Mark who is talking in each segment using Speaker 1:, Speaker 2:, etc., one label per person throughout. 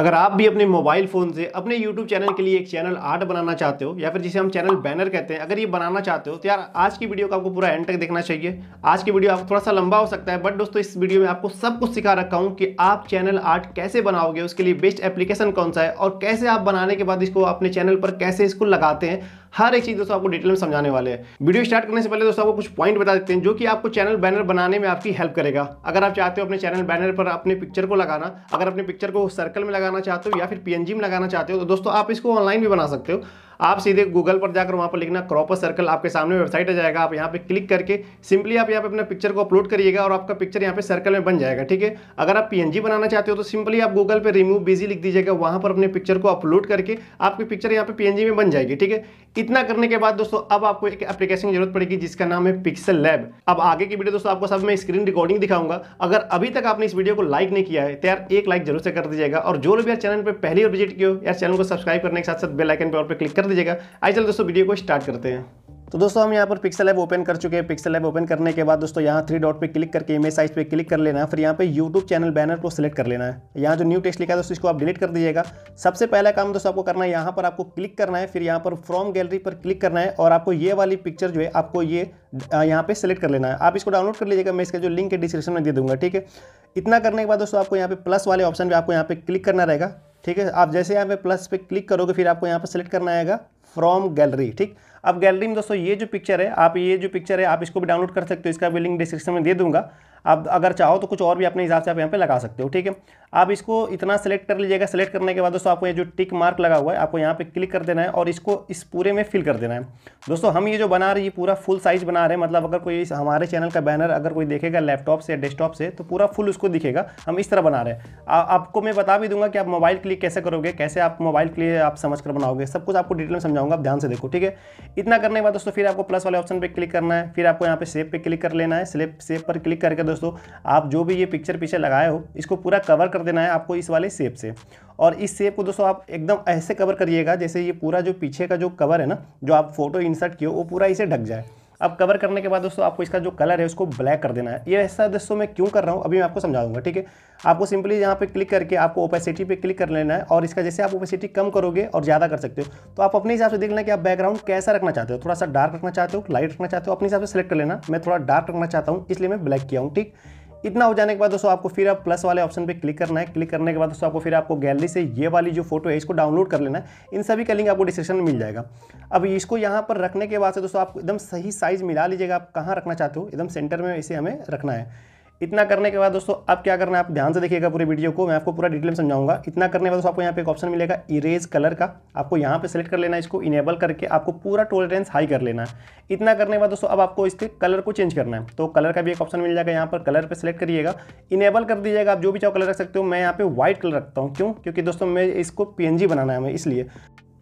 Speaker 1: अगर आप भी अपने मोबाइल फ़ोन से अपने यूट्यूब चैनल के लिए एक चैनल आर्ट बनाना चाहते हो या फिर जिसे हम चैनल बैनर कहते हैं अगर ये बनाना चाहते हो तो यार आज की वीडियो का आपको पूरा एंड तक देखना चाहिए आज की वीडियो आप थोड़ा सा लंबा हो सकता है बट दोस्तों इस वीडियो में आपको सब कुछ सिखा रखा हूँ कि आप चैनल आर्ट कैसे बनाओगे उसके लिए बेस्ट एप्लीकेशन कौन सा है और कैसे आप बनाने के बाद इसको अपने चैनल पर कैसे इसको लगाते हैं हर एक चीज़ दोस्तों आपको डिटेल में समझाने वाले हैं वीडियो स्टार्ट करने से पहले दोस्तों आपको कुछ पॉइंट बता देते हैं जो कि आपको चैनल बैनर बनाने में आपकी हेल्प करेगा अगर आप चाहते हो अपने चैनल बैनर पर अपने पिक्चर को लगाना अगर अपने पिक्चर को सर्कल में लगाना चाहते हो या फिर पीएनजी में लगाना चाहते हो तो दोस्तों आप इसको ऑनलाइन भी बना सकते हो आप सीधे गूगल पर जाकर वहाँ पर लिखना क्रॉपर सर्कल आपके सामने वेबसाइट आ जाएगा आप यहाँ पे क्लिक करके सिंपली आप यहाँ पे अपना पिक्चर को अपलोड करिएगा और आपका पिक्चर यहाँ पे सर्कल में बन जाएगा ठीक है अगर आप पीएनजी बनाना चाहते हो तो सिंपली आप गूगल पर रिमूव बिजी लिख दीजिएगा वहाँ पर अपने पिक्चर को अपलोड करके आपकी पिक्चर यहाँ पे पीएनजी में बन जाएगी ठीक है इतना करने के बाद दोस्तों अब आपको एक एप्लीकेशन की जरूरत पड़ेगी जिसका नाम है पिक्सल लैब अब आगे की वीडियो दोस्तों आपको सब मैं स्क्रीन रिकॉर्डिंग दिखाऊंगा अगर अभी तक आपने इस वीडियो को लाइक नहीं किया है तो यार एक लाइक जरूर से कर दीजिएगा और जो लोग यार चैनल पर पहली और विजिट किया चैनल को सब्सक्राइब करने के साथ साथ बेलाइकन पर क्लिक कर दीजिएगा आइए चलो दोस्तों वीडियो को स्टार्ट करते हैं तो दोस्तों हम यहाँ पर पिक्सल ऐप ओपन कर चुके हैं पिक्सल ऐप ओपन करने के बाद दोस्तों यहाँ थ्री डॉट पे क्लिक करके इमेज साइज पे क्लिक कर लेना है फिर यहाँ पे यूट्यूब चैनल बैनर को सिलेक्ट कर लेना है यहाँ जो न्यू टेस्ट लिखा है दोस्तों इसको आप डिलीट कर दीजिएगा सबसे पहला काम दोस्तों आपको करना है यहाँ पर आपको क्लिक करना है फिर यहाँ पर फ्रॉम गैलरी पर क्लिक करना है और आपको ये वाली पिक्चर जो है आपको ये यहाँ पे सेलेक्ट कर लेना है आप इसको डाउनलोड कर लीजिएगा मैं इसका जो लिंक है डिस्क्रिप्शन में दे दूंगा ठीक है इतना करने के बाद दोस्तों आपको यहाँ पे प्लस वाले ऑप्शन पे आपको यहाँ पे क्लिक करना रहेगा ठीक है आप जैसे यहाँ पे प्लस पे क्लिक करोगे फिर आपको यहाँ पर सेलेक्ट करना आएगा फ्रॉम गैलरी ठीक अब गैलरी में दोस्तों ये जो पिक्चर है आप ये जो पिक्चर है आप इसको भी डाउनलोड कर सकते हो इसका भी लिंक डिस्क्रिप्शन में दे दूंगा आप अगर चाहो तो कुछ और भी अपने हिसाब से आप यहाँ पे लगा सकते हो ठीक है आप इसको इतना सेलेक्ट कर लीजिएगा सेलेक्ट करने के बाद दोस्तों आपको ये जो टिक मार्क लगा हुआ है आपको यहाँ पे क्लिक कर देना है और इसको इस पूरे में फिल कर देना है दोस्तों हम ये जो बना रहे हैं पूरा फुल साइज बना रहे हैं मतलब अगर कोई हमारे चैनल का बैनर अगर कोई देखेगा लैपटॉप से डेस्कटॉप से तो पूरा फुल उसको दिखेगा हम इस तरह बना रहे हैं आपको मैं बता भी दूंगा कि आप मोबाइल के लिए कैसे करोगे कैसे आप मोबाइल के लिए आप समझ कर बनाओगे सब कुछ आपको डिटेल में समझाऊंगा आप ध्यान से देखो ठीक है इतना करने के बाद दोस्तों फिर आपको प्लस वाले ऑप्शन पर क्लिक करना है फिर आपको यहाँ पे सेव पर क्लिक कर लेना है सेव पर क्लिक करके दोस्तों आप जो भी ये पिक्चर पीछे लगाए हो इसको पूरा कवर कर देना है आपको इस वाले सेप से और इस सेप को दोस्तों आप एकदम ऐसे कवर करिएगा जैसे ये पूरा जो पीछे का जो कवर है ना जो आप फोटो इंसर्ट किए वो पूरा इसे ढक जाए अब कवर करने के बाद दोस्तों आपको इसका जो कलर है उसको ब्लैक कर देना है ये ऐसा दोस्तों मैं क्यों कर रहा हूँ अभी मैं आपको समझा दूंगा ठीक है आपको सिंपली यहाँ पे क्लिक करके आपको ओपेसिटी पे क्लिक कर लेना है और इसका जैसे आप ओपेसिटी कम करोगे और ज़्यादा कर सकते हो तो आप अपने हिसाब से देख लेना कि आप बैकग्राउंड कैसा रखना चाहते हो थोड़ा सा डार्क रखना चाहते हो लाइट रखना चाहते हो अपने हिसाब से सेलेक्ट कर लेना मैं थोड़ा डार्क रखना चाहता हूँ इसलिए मैं ब्लैक किया हूँ ठीक इतना हो जाने के बाद दोस्तों आपको फिर आप प्लस वाले ऑप्शन पे क्लिक करना है क्लिक करने के बाद दोस्तों आपको फिर आपको गैलरी से ये वाली जो फोटो है इसको डाउनलोड कर लेना है इन सभी का लिंक आपको डिस्क्रिप्शन में मिल जाएगा अब इसको यहाँ पर रखने के बाद से दोस्तों आप एकदम सही साइज़ मिला लीजिएगा आप कहाँ रखना चाहते हो एकदम सेंटर में इसे हमें रखना है इतना करने के बाद दोस्तों अब क्या करना है आप ध्यान से देखिएगा पूरे वीडियो को मैं आपको पूरा डिटेल में समझाऊंगा इतना करने के बाद दोस्तों आपको यहाँ पे एक ऑप्शन मिलेगा इरेज कलर का आपको यहाँ पे सेलेक्ट कर लेना है इसको इनेबल करके आपको पूरा टोलरेंस हाई कर लेना है इतना करने के बाद दोस्तों अब आपको इसके कलर को चेंज करना है तो कलर का भी एक ऑप्शन मिल जाएगा यहाँ पर कलर पर सेलेक्ट करिएगा इनेबल कर दीजिएगा आप जो भी चाहो कलर रख सकते हो मैं यहाँ पे व्हाइट कलर रखता हूँ क्यों क्योंकि दोस्तों मैं इसको पी बनाना है हमें इसलिए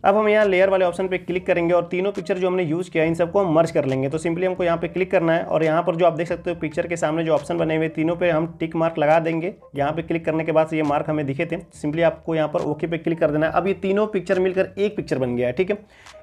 Speaker 1: अब हम यहाँ लेयर वाले ऑप्शन पे क्लिक करेंगे और तीनों पिक्चर जो हमने यूज़ किया इन सबको हम मर्ज कर लेंगे तो सिंपली हमको यहाँ पे क्लिक करना है और यहाँ पर जो आप देख सकते हो पिक्चर के सामने जो ऑप्शन बने हुए तीनों पे हम टिक मार्क लगा देंगे यहाँ पे क्लिक करने के बाद ये मार्क हमें दिखे थे सिंपली आपको यहाँ पर ओके पे क्लिक कर देना है अब ये तीनों पिक्चर मिलकर एक पिक्चर बन गया है ठीक है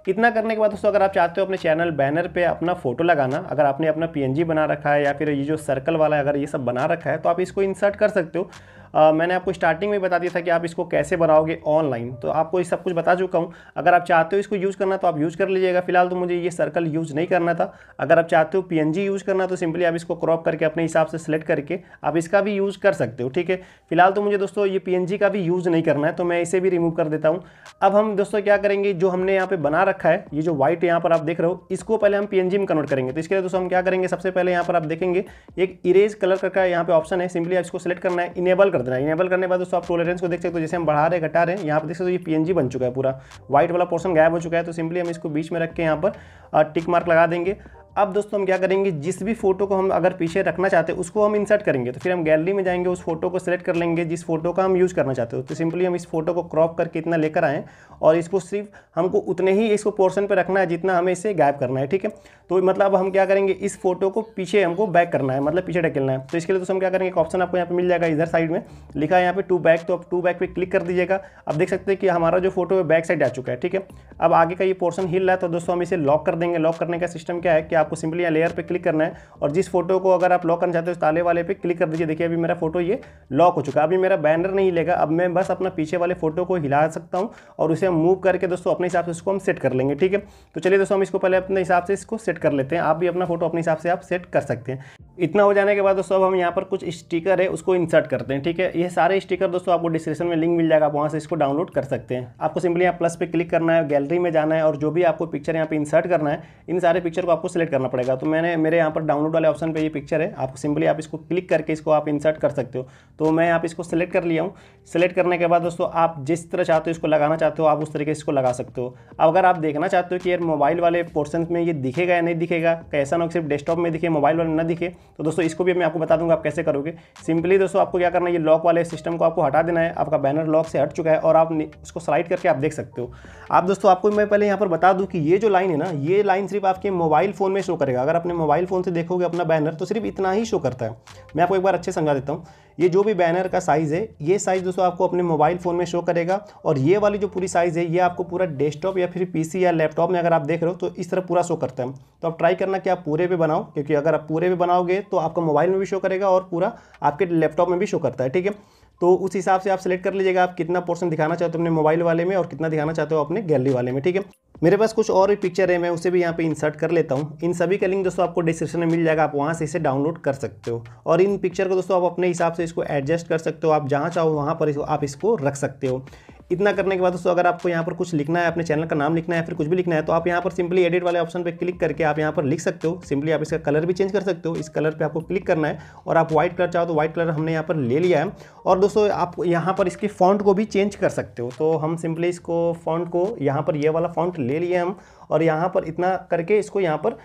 Speaker 1: कितना करने के बाद दोस्तों अगर आप चाहते हो अपने चैनल बैनर पे अपना फोटो लगाना अगर आपने अपना पीएनजी बना रखा है या फिर ये जो सर्कल वाला है अगर ये सब बना रखा है तो आप इसको इंसर्ट कर सकते हो आ, मैंने आपको स्टार्टिंग में बता दिया था कि आप इसको कैसे बनाओगे ऑनलाइन तो आपको ये सब कुछ बता चुका हूँ अगर आप चाहते हो इसको यूज़ करना तो आप यूज़ कर लीजिएगा फिलहाल तो मुझे ये सर्कल यूज़ नहीं करना था अगर आप चाहते हो पीएनजी यूज़ करना तो सिंपली आप इसको क्रॉप करके अपने हिसाब से सिलेक्ट करके आप इसका भी यूज़ कर सकते हो ठीक है फिलहाल तो मुझे दोस्तों ये पी का भी यूज़ नहीं करना है तो मैं इसे भी रिमूव कर देता हूँ अब हम दोस्तों क्या करेंगे जो हमने यहाँ पर बना रखा रखा है ये जो व्हाइट यहाँ पर आप देख रहे हो इसको पहले हम पीएनजी में कन्वर्ट करेंगे तो इसके लिए दोस्तों हम क्या करेंगे सबसे पहले यहाँ पर आप देखेंगे एक इरेज कलर का यहाँ पे ऑप्शन है सिंपली आप इसको सेलेक्ट करना है इनेबल कर देना है इनेबल करने बाद दोस्तों आप टोलरेंस को देख सकते हो जैसे हम बढ़ा रहे घटा रहे हैं यहाँ पर देख सकते हो ये पीएनजी बन चुका है पूरा व्हाइट वाला पोर्सन गायब हो चुका है तो सिंपली हम इसको बीच में रख के यहाँ पर टिक मार्क लगा देंगे अब दोस्तों हम क्या करेंगे जिस भी फोटो को हम अगर पीछे रखना चाहते हैं उसको हम इंसर्ट करेंगे तो फिर हम गैलरी में जाएंगे उस फोटो को सिलेक्ट कर लेंगे जिस फोटो का हम यूज़ करना चाहते हो तो सिंपली हम इस फोटो को क्रॉप करके इतना लेकर आएँ और इसको सिर्फ हमको उतने ही इसको पोर्सन पर रखना है जितना हमें इसे गैप करना है ठीक है तो मतलब हम क्या करेंगे इस फोटो को पीछे हमको बैक करना है मतलब पीछे ढकेलना है तो इसके लिए दोस्तों हम क्या करेंगे एक ऑप्शन आपको यहाँ पर मिल जाएगा इधर साइड में लिखा है यहाँ पर टू बैक तो आप टू बैक पर क्लिक कर दीजिएगा अब देख सकते हैं कि हमारा जो फोटो है बैक साइड आ चुका है ठीक है अब आगे का ये पोर्सन हिल रहा है तो दोस्तों हम इसे लॉक कर देंगे लॉक करने का सिस्टम क्या है कि आपको सिंपली यहाँ लेयर पर क्लिक करना है और जिस फोटो को अगर आप लॉक करना चाहते हो ताले वाले पे क्लिक कर दीजिए देखिए अभी मेरा फोटो ये लॉक हो चुका है अभी मेरा बैनर नहीं लेगा अब मैं बस अपना पीछे वाले फोटो को हिला सकता हूँ और उसे मूव करके दोस्तों अपने हिसाब से उसको हम सेट कर लेंगे ठीक है तो चलिए दोस्तों हम इसको पहले अपने हिसाब से इसको सेट कर लेते हैं आप भी अपना फोटो अपने हिसाब से आप सेट कर सकते हैं इतना हो जाने के बाद दोस्तों अब हम यहाँ पर कुछ स्टिकर है उसको इंसर्ट करते हैं ठीक है ये सारे स्टिकर दोस्तों आपको डिस्क्रिप्शन में लिंक मिल जाएगा आप वहाँ से इसको डाउनलोड कर सकते हैं आपको सिंपली यहाँ प्लस पे क्लिक करना है गैलरी में जाना है और जो भी आपको पिक्चर यहाँ पे इंसर्ट करना है इन सारे पिक्चर को आपको सिलेक्ट करना पड़ेगा तो मैंने मेरे यहाँ पर डाउनलोड वाले ऑप्शन पर ये पिक्चर है आपको सिंपली आप इसको क्लिक करके इसको आप इंसर्ट कर सकते हो तो मैं आप इसको सिलेक्ट कर लिया हूँ सिलेक्ट करने के बाद दोस्तों आप जिस तरह चाहते हो इसको लगाना चाहते हो आप उस तरीके से इसको लगा सकते हो अब अगर आप देखना चाहते हो कि यार मोबाइल वाले पोर्सन में ये दिखेगा या नहीं दिखेगा कैसा ना सिर्फ डेस्कटॉप में दिखे मोबाइल वाले ना दिखे तो दोस्तों इसको भी मैं आपको बता दूंगा आप कैसे करोगे सिंपली दोस्तों आपको क्या करना है ये लॉक वाले सिस्टम को आपको हटा देना है आपका बैनर लॉक से हट चुका है और आप उसको स्लाइड करके आप देख सकते हो आप दोस्तों आपको मैं पहले यहाँ पर बता दूँ कि ये जो लाइन है ना ये लाइन सिर्फ आपके मोबाइल फ़ोन में शो करेगा अगर अपने मोबाइल फ़ोन से देखोगे अपना बैनर तो सिर्फ इतना ही शो करता है मैं आपको एक बार अच्छे समझा देता हूँ ये जो भी बैनर का साइज़ है ये साइज़ दोस्तों आपको अपने मोबाइल फ़ोन में शो करेगा और ये वाली जो पूरी साइज़ है ये आपको पूरा डेस्कटॉप या फिर पीसी या लैपटॉप में अगर आप देख रहे हो तो इस तरह पूरा शो करता है तो आप ट्राई करना कि आप पूरे पे बनाओ क्योंकि अगर आप पूरे पे बनाओगे तो आपका मोबाइल में भी शो करेगा और पूरा आपके लैपटॉप में भी शो करता है ठीक है तो उस हिसाब से आप सेलेक्ट कर लीजिएगा आप कितना पोर्सन दिखाना चाहते हो अपने मोबाइल वाले में और कितना दिखाना चाहते हो अपने गैलरी वाले में ठीक है मेरे पास कुछ और भी पिक्चर है मैं उसे भी यहाँ पे इंसर्ट कर लेता हूँ इन सभी का लिंक दोस्तों आपको डिस्क्रिप्शन में मिल जाएगा आप वहाँ से इसे डाउनलोड कर सकते हो और इन पिक्चर को दोस्तों आप अपने हिसाब से इसको एडजस्ट कर सकते हो आप जहाँ चाहो वहाँ पर आप इसको रख सकते हो इतना करने के बाद दोस्तों अगर आपको यहाँ पर कुछ लिखना है अपने चैनल का नाम लिखना है फिर कुछ भी लिखना है तो आप यहाँ पर सिंपली एडिट वाले ऑप्शन पर क्लिक करके आप यहाँ पर लिख सकते हो सिंपली आप इसका कलर भी चेंज कर सकते हो इस कलर पे आपको क्लिक करना है और आप व्हाइट कलर चाहो तो व्हाइट कलर हमने यहाँ पर ले लिया है और दोस्तों आप यहाँ पर इसके फॉन्ट को भी चेंज कर सकते हो तो हम सिंपली इसको फॉन्ट को यहाँ पर ये वाला फॉन्ट ले लिए हम और यहाँ पर इतना करके इसको यहाँ पर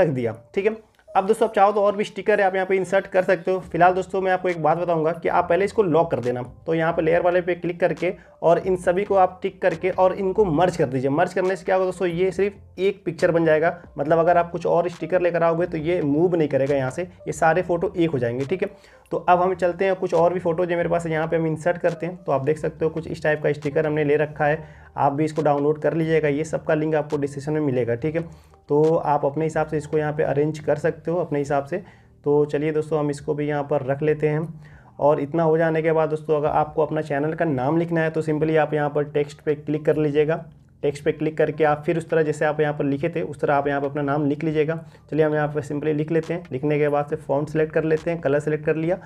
Speaker 1: रख दिया ठीक है अब दोस्तों आप चाहो तो और भी स्टिकर है आप यहाँ पे इंसर्ट कर सकते हो फिलहाल दोस्तों मैं आपको एक बात बताऊंगा कि आप पहले इसको लॉक कर देना तो यहाँ पे लेयर वाले पे क्लिक करके और इन सभी को आप टिक करके और इनको मर्ज कर दीजिए मर्ज करने से क्या होगा दोस्तों ये सिर्फ एक पिक्चर बन जाएगा मतलब अगर आप कुछ और स्टिकर लेकर आओगे तो ये मूव नहीं करेगा यहाँ से ये सारे फोटो एक हो जाएंगे ठीक है तो अब हम चलते हैं कुछ और भी फोटो जो मेरे पास यहाँ पर हम इंसर्ट करते हैं तो आप देख सकते हो कुछ इस टाइप का स्टिकर हमने ले रखा है आप भी इसको डाउनलोड कर लीजिएगा ये सबका लिंक आपको डिस्क्रिप्शन में मिलेगा ठीक है तो आप अपने हिसाब से इसको यहाँ पे अरेंज कर सकते हो अपने हिसाब से तो चलिए दोस्तों हम इसको भी यहाँ पर रख लेते हैं और इतना हो जाने के बाद दोस्तों अगर आपको अपना चैनल का नाम लिखना है तो सिंपली आप यहाँ पर टेक्स्ट पे क्लिक कर लीजिएगा टेक्स्ट पे क्लिक करके आप फिर उस तरह जैसे आप यहाँ पर लिखे थे उस तरह आप यहाँ पर अपना नाम लिख लीजिएगा चलिए हम यहाँ पर सिंपली लिख लेते हैं लिखने के बाद से फॉर्म सेलेक्ट कर लेते हैं कलर सेलेक्ट कर लिया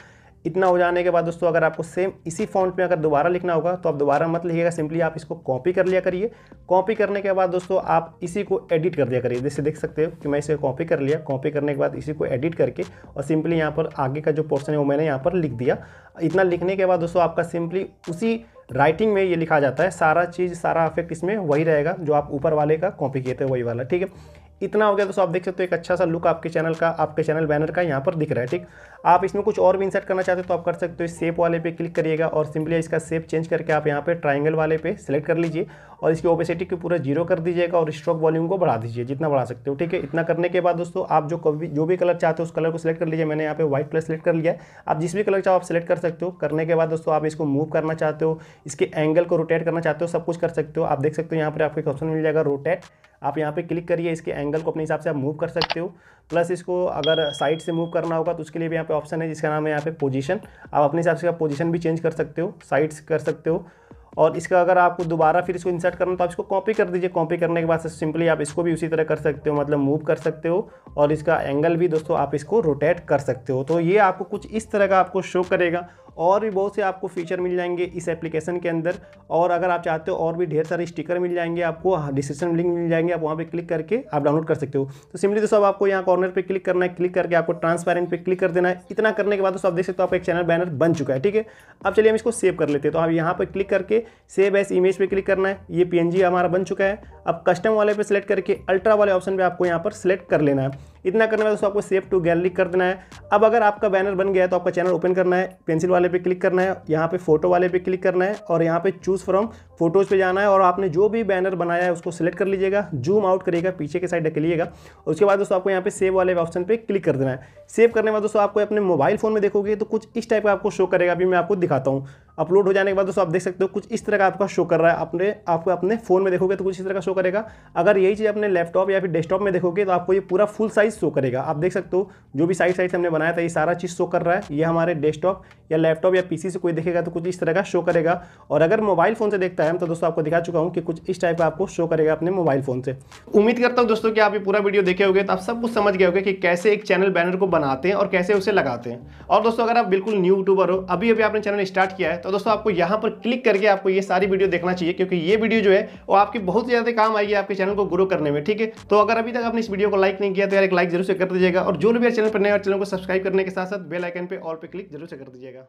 Speaker 1: इतना हो जाने के बाद दोस्तों अगर आपको सेम इसी फॉन्ट में अगर दोबारा लिखना होगा तो आप दोबारा मत लिखिएगा सिंपली आप इसको कॉपी कर लिया करिए कॉपी करने के बाद दोस्तों आप इसी को एडिट कर दिया करिए जैसे देख सकते हो कि मैं इसे कॉपी कर लिया कॉपी करने के बाद इसी को एडिट करके और सिंपली यहाँ पर आगे का जो पोर्सन है वो मैंने यहाँ पर लिख दिया इतना लिखने के बाद दोस्तों आपका सिंपली उसी राइटिंग में ये लिखा जाता है सारा चीज़ सारा अफेक्ट इसमें वही रहेगा जो आप ऊपर वाले का कॉपी किए थे वही वाला ठीक है इतना हो गया दोस्तों आप देख सकते हो एक अच्छा सा लुक आपके चैनल का आपके चैनल बैनर का यहाँ पर दिख रहा है ठीक आप इसमें कुछ और भी इंसर्ट करना चाहते हो तो आप कर सकते हो इस सेप वाले पे क्लिक करिएगा और सिंपली इसका सेप चेंज करके आप यहाँ पे ट्राइंगल वाले पे सेलेक्ट कर लीजिए और इसकी ओपेसिटी को पूरा जीरो कर दीजिएगा और स्ट्रोक वॉल्यूम को बढ़ा दीजिए जितना बढ़ा सकते हो ठीक है इतना करने के बाद दोस्तों आप जो कभी जो भी कलर चाहते हो उस कलर को सिलेक्ट कर लीजिए मैंने यहाँ पे व्हाइट कलर सेलेक्ट कर लिया आप जिस भी कलर चाहो आप सिलेक्ट कर सकते हो करने के बाद दोस्तों आप इसको मूव करना चाहते हो इसके एंगल को रोटेट करना चाहते हो सब कुछ कर सकते हो आप देख सकते हो यहाँ पर आपको एक ऑप्शन मिल जाएगा रोटेट आप यहाँ पे क्लिक करिए इसके एंगल को अपने हिसाब से आप मूव कर सकते हो प्लस इसको अगर साइड से मूव करना होगा तो उसके लिए भी यहाँ पे ऑप्शन है जिसका नाम है यहाँ पे पोजीशन आप अपने हिसाब से आप पोजीशन भी चेंज कर सकते हो साइड कर सकते हो और इसका अगर आपको दोबारा फिर इसको इंसर्ट करना तो आप इसको कॉपी कर दीजिए कॉपी करने के बाद सिंपली आप इसको भी उसी तरह कर सकते हो मतलब मूव कर सकते हो और इसका एंगल भी दोस्तों आप इसको रोटेट कर सकते हो तो ये आपको कुछ इस तरह का आपको शो करेगा और भी बहुत से आपको फीचर मिल जाएंगे इस एप्लीकेशन के अंदर और अगर आप चाहते हो और भी ढेर सारे स्टिकर मिल जाएंगे आपको डिस्क्रिप्शन लिंक मिल जाएंगे आप वहाँ पर क्लिक करके आप डाउनलोड कर सकते हो तो सिंपली तो सब आपको यहाँ कॉर्नर पर क्लिक करना है क्लिक करके आपको ट्रांसपेरेंट पर क्लिक कर देना है इतना करने के बाद तो आप देख सकते हो आप एक चैनल बैनर बन चुका है ठीक है अब चलिए हम इसको सेव कर लेते हैं तो आप यहाँ पर क्लिक करके सेव एस इमेज पर क्लिक करना है ये पी हमारा बन चुका है अब कस्टम वाले पर सिलेक्ट करके अल्ट्रा वाले ऑप्शन पर आपको यहाँ पर सिलेक्ट कर लेना है इतना करने वाले दोस्तों आपको सेव टू गैलरी कर देना है अब अगर आपका बैनर बन गया है तो आपका चैनल ओपन करना है पेंसिल वाले पे क्लिक करना है यहाँ पे फोटो वाले पे क्लिक करना है और यहाँ पे चूज़ फ्रॉम फोटोज़ पे जाना है और आपने जो भी बैनर बनाया है उसको सेलेक्ट कर लीजिएगा जूम आउट करिएगा पीछे के साइड ढकेलिएगा उसके बाद दोस्तों आपको यहाँ पे सेव वाले ऑप्शन पर क्लिक कर देना है सेव करने बाद दोस्तों आपको अपने मोबाइल फोन में देखोगे तो कुछ इस टाइप का आपको शो करेगा अभी मैं आपको दिखाता हूँ अपलोड हो जाने के बाद दोस्तों आप देख सकते हो कुछ इस तरह का आपका शो कर रहा है अपने आपको अपने फ़ोन में देखोगे तो कुछ इस तरह का शो करेगा अगर यही चीज़ अपने लैपटॉप या फिर डेस्कटॉप में देखोगे तो आपको ये पूरा फुल साइज शो करेगा आप देख सकते हो जो भी साइज साइज हमने बनाया था ये सारा चीज़ शो कर रहा है ये हमारे डेस्कटॉप या लैपटॉप या पीसी से कोई देखेगा तो कुछ इस तरह का शो करेगा और अगर मोबाइल फ़ोन से देखता है तो दोस्तों आपको दिखा चुका हूँ कि कुछ इस टाइप का आपको शो करेगा अपने मोबाइल फ़ोन से उम्मीद करता हूँ दोस्तों कि आप ये पूरा वीडियो देखे हो तो आप सब कुछ समझ गए होगे कि कैसे एक चैनल बैनर को बनाते हैं और कैसे उसे लगाते हैं और दोस्तों अगर आप बिल्कुल न्यू यूट्यूबर हो अभी अभी आपने चैनल स्टार्ट किया है तो दोस्तों आपको यहाँ पर क्लिक करके आपको ये सारी वीडियो देखना चाहिए क्योंकि ये वीडियो जो है वो आपकी बहुत ज़्यादा काम आएगी आपके चैनल को ग्रो करने में ठीक है तो अगर अभी तक आपने इस वीडियो को लाइक नहीं किया तो यार एक लाइक जरूर से कर दीजिएगा और जो भी चैनल पर नए चैनल को सब्सक्राइब करने के साथ साथ बेलाइकन पर ऑल पर क्लिक जरूर से कर दीजिएगा